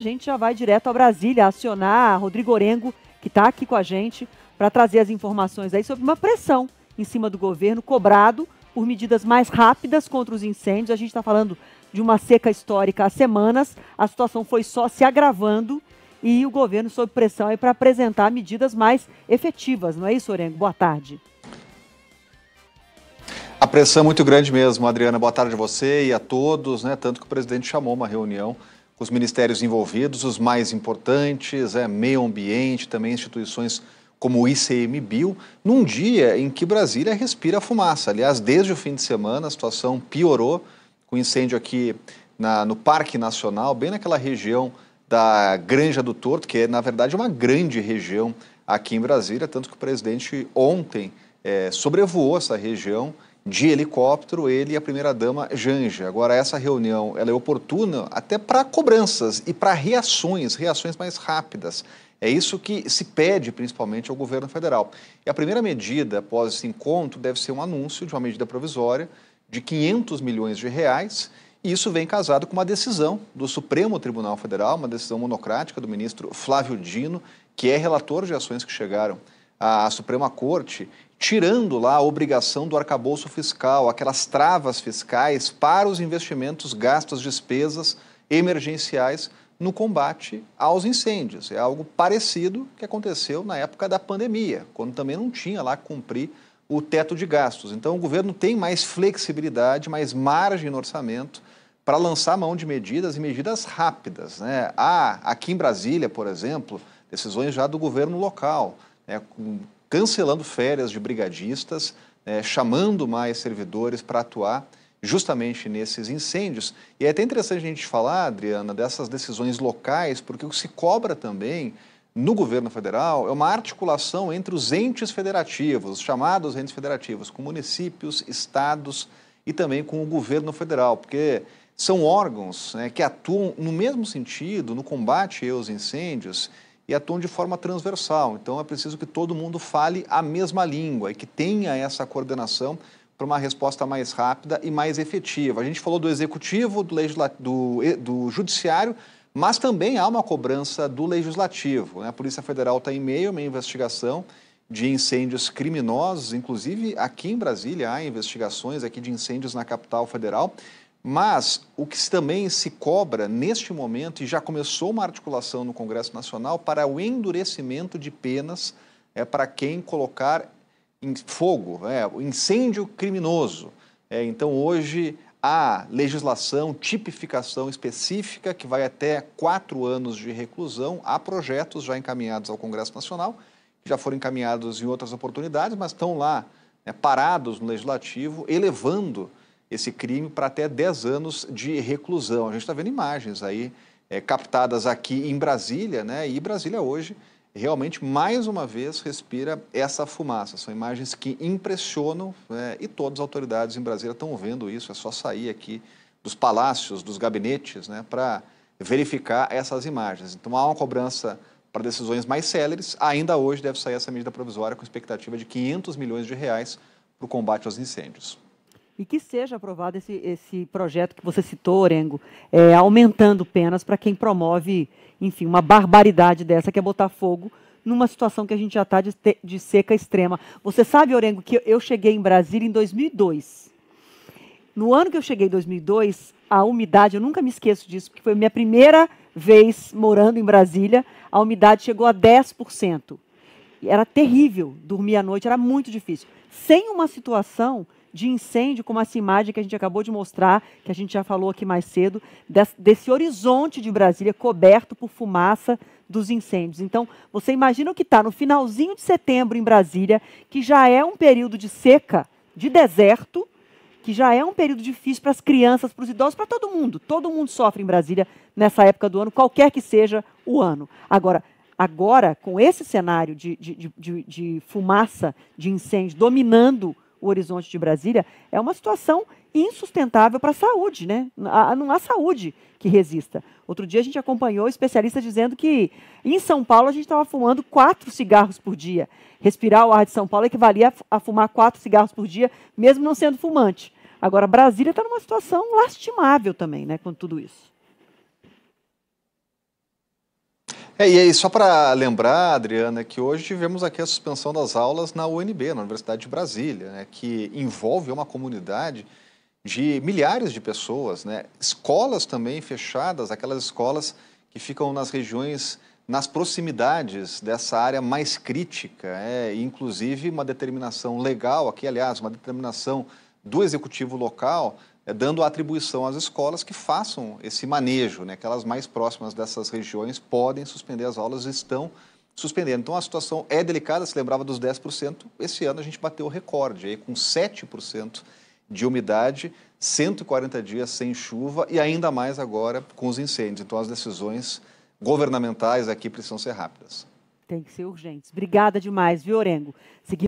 A gente já vai direto a Brasília acionar Rodrigo Orengo, que está aqui com a gente, para trazer as informações aí sobre uma pressão em cima do governo cobrado por medidas mais rápidas contra os incêndios. A gente está falando de uma seca histórica há semanas, a situação foi só se agravando e o governo sob pressão aí para apresentar medidas mais efetivas, não é isso, Orengo? Boa tarde. A pressão é muito grande mesmo, Adriana. Boa tarde a você e a todos, né? Tanto que o presidente chamou uma reunião os ministérios envolvidos, os mais importantes, é, meio ambiente, também instituições como o ICMBio, num dia em que Brasília respira fumaça. Aliás, desde o fim de semana a situação piorou com o incêndio aqui na, no Parque Nacional, bem naquela região da Granja do Torto, que é, na verdade, uma grande região aqui em Brasília, tanto que o presidente ontem é, sobrevoou essa região de helicóptero, ele e a primeira-dama Janja. Agora, essa reunião ela é oportuna até para cobranças e para reações, reações mais rápidas. É isso que se pede principalmente ao governo federal. E a primeira medida após esse encontro deve ser um anúncio de uma medida provisória de 500 milhões de reais. E isso vem casado com uma decisão do Supremo Tribunal Federal, uma decisão monocrática do ministro Flávio Dino, que é relator de ações que chegaram a Suprema Corte tirando lá a obrigação do arcabouço fiscal, aquelas travas fiscais para os investimentos, gastos, despesas emergenciais no combate aos incêndios. É algo parecido que aconteceu na época da pandemia, quando também não tinha lá cumprir o teto de gastos. Então o governo tem mais flexibilidade, mais margem no orçamento para lançar mão de medidas e medidas rápidas. Né? Há, ah, aqui em Brasília, por exemplo, decisões já do governo local né, com, cancelando férias de brigadistas, né, chamando mais servidores para atuar justamente nesses incêndios. E é até interessante a gente falar, Adriana, dessas decisões locais, porque o que se cobra também no governo federal é uma articulação entre os entes federativos, os chamados entes federativos, com municípios, estados e também com o governo federal, porque são órgãos né, que atuam no mesmo sentido no combate aos incêndios e atuam de forma transversal. Então é preciso que todo mundo fale a mesma língua e que tenha essa coordenação para uma resposta mais rápida e mais efetiva. A gente falou do executivo, do, do, do judiciário, mas também há uma cobrança do legislativo. Né? A Polícia Federal está em meio a uma investigação de incêndios criminosos, inclusive aqui em Brasília há investigações aqui de incêndios na capital federal. Mas o que também se cobra neste momento, e já começou uma articulação no Congresso Nacional, para o endurecimento de penas é, para quem colocar em fogo, é, incêndio criminoso. É, então, hoje, há legislação, tipificação específica, que vai até quatro anos de reclusão. Há projetos já encaminhados ao Congresso Nacional, que já foram encaminhados em outras oportunidades, mas estão lá né, parados no Legislativo, elevando esse crime para até 10 anos de reclusão. A gente está vendo imagens aí é, captadas aqui em Brasília, né? E Brasília hoje realmente mais uma vez respira essa fumaça. São imagens que impressionam né? e todas as autoridades em Brasília estão vendo isso. É só sair aqui dos palácios, dos gabinetes, né? Para verificar essas imagens. Então há uma cobrança para decisões mais céleres. Ainda hoje deve sair essa medida provisória com expectativa de 500 milhões de reais para o combate aos incêndios e que seja aprovado esse, esse projeto que você citou, Orengo, é, aumentando penas para quem promove, enfim, uma barbaridade dessa que é botar fogo numa situação que a gente já está de, de, seca extrema. Você sabe, Orengo, que eu cheguei em Brasília em 2002. No ano que eu cheguei, em 2002, a umidade, eu nunca me esqueço disso, porque foi minha primeira vez morando em Brasília, a umidade chegou a 10%. E Era terrível dormir à noite, era muito difícil. Sem uma situação de incêndio, como essa imagem que a gente acabou de mostrar, que a gente já falou aqui mais cedo, desse horizonte de Brasília coberto por fumaça dos incêndios. Então, você imagina o que está no finalzinho de setembro em Brasília, que já é um período de seca, de deserto, que já é um período difícil para as crianças, para os idosos, para todo mundo. Todo mundo sofre em Brasília nessa época do ano, qualquer que seja o ano. Agora, agora com esse cenário de, de, de, de fumaça, de incêndio dominando o horizonte de Brasília, é uma situação insustentável para a saúde, né? Não há saúde que resista. Outro dia a gente acompanhou especialistas dizendo que em São Paulo a gente estava fumando quatro cigarros por dia. Respirar o ar de São Paulo equivalia a fumar quatro cigarros por dia, mesmo não sendo fumante. Agora, Brasília está numa situação lastimável também, né, com tudo isso. É, e aí, só para lembrar, Adriana, que hoje tivemos aqui a suspensão das aulas na UNB, na Universidade de Brasília, né, que envolve uma comunidade de milhares de pessoas, né, escolas também fechadas, aquelas escolas que ficam nas regiões, nas proximidades dessa área mais crítica, é, inclusive uma determinação legal aqui, aliás, uma determinação do executivo local é, dando atribuição às escolas que façam esse manejo, né? que mais próximas dessas regiões podem suspender as aulas estão suspendendo. Então, a situação é delicada, se lembrava dos 10%, esse ano a gente bateu o recorde, aí, com 7% de umidade, 140 dias sem chuva e ainda mais agora com os incêndios. Então, as decisões governamentais aqui precisam ser rápidas. Tem que ser urgentes. Obrigada demais, viu, Orengo? Segui